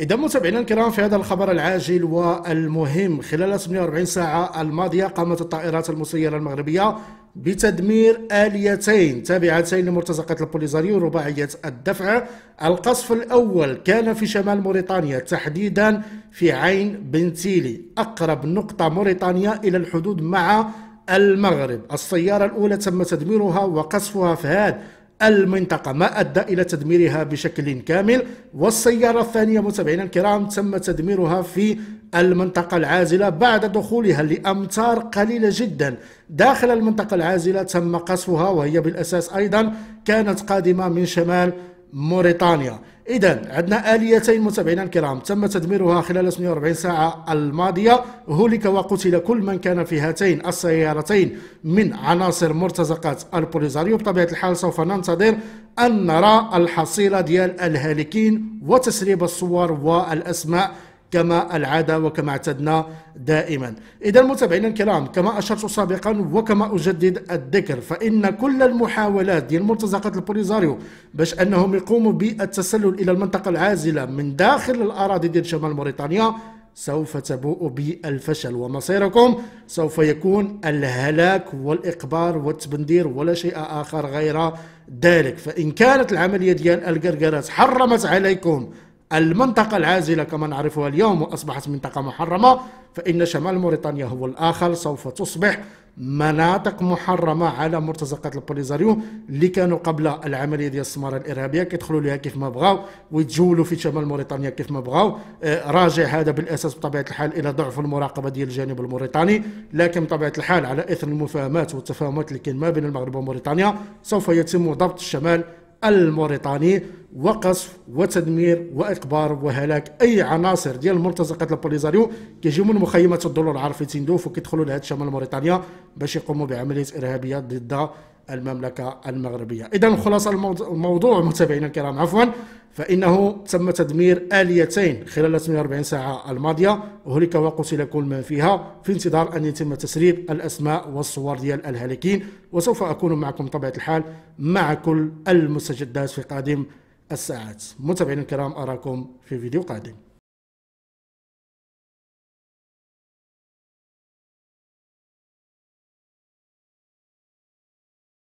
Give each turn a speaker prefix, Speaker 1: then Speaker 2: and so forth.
Speaker 1: إذا متابعينا الكرام في هذا الخبر العاجل والمهم خلال 48 ساعة الماضية قامت الطائرات المسيرة المغربية بتدمير آليتين تابعتين لمرتزقة البوليزاريو رباعية الدفع القصف الأول كان في شمال موريتانيا تحديدا في عين بنتيلي أقرب نقطة موريتانيا إلى الحدود مع المغرب السيارة الأولى تم تدميرها وقصفها في هذا المنطقة ما أدى إلى تدميرها بشكل كامل والسيارة الثانية متابعينا الكرام تم تدميرها في المنطقة العازلة بعد دخولها لأمتار قليلة جدا داخل المنطقة العازلة تم قصفها وهي بالأساس أيضا كانت قادمة من شمال موريتانيا إذا عندنا آليتين متابعينا الكرام تم تدميرها خلال 48 ساعة الماضية هلك وقتل كل من كان في هاتين السيارتين من عناصر مرتزقة البوليزاريو بطبيعة الحال سوف ننتظر أن نرى الحصيلة ديال الهالكين وتسريب الصور والأسماء كما العادة وكما اعتدنا دائما إذا متابعينا الكرام كما أشرت سابقا وكما أجدد الذكر فإن كل المحاولات ديال ملتزقات البوليزاريو باش أنهم يقوموا بالتسلل إلى المنطقة العازلة من داخل الأراضي ديال شمال موريتانيا سوف تبوء بالفشل ومصيركم سوف يكون الهلاك والإقبار والتبندير ولا شيء آخر غير ذلك فإن كانت العملية ديال القرقرات حرمت عليكم المنطقة العازلة كما نعرفها اليوم وأصبحت منطقة محرمة فإن شمال موريتانيا هو الآخر سوف تصبح مناطق محرمة على مرتزقات البوليزاريو اللي كانوا قبل العملية ديال السمارة الإرهابية كيدخلوا لها كيف ما بغاو ويتجولوا في شمال موريتانيا كيف ما بغاو آه، راجع هذا بالأساس بطبيعة الحال إلى ضعف المراقبة ديال الجانب الموريتاني لكن بطبيعة الحال على إثر المفاهمات والتفاهمات اللي كاين ما بين المغرب وموريتانيا سوف يتم ضبط الشمال الموريتاني وقصف وتدمير واقبار وهلاك اي عناصر ديال مرتزقه البوليزاريو كيجيو من مخيمات الدولار في تندوف وكيدخلوا لهاد شمال موريتانيا باش يقوموا بعمليه ارهابيه ضد المملكه المغربيه اذا خلاصه الموضوع متابعينا الكرام عفوا فانه تم تدمير اليتين خلال 48 ساعه الماضيه وهلك وقتل كل من فيها في انتظار ان يتم تسريب الاسماء والصور ديال الهالكين وسوف اكون معكم بطبيعه الحال مع كل المستجدات في قادم الساعات متابعينا الكرام أراكم في فيديو قادم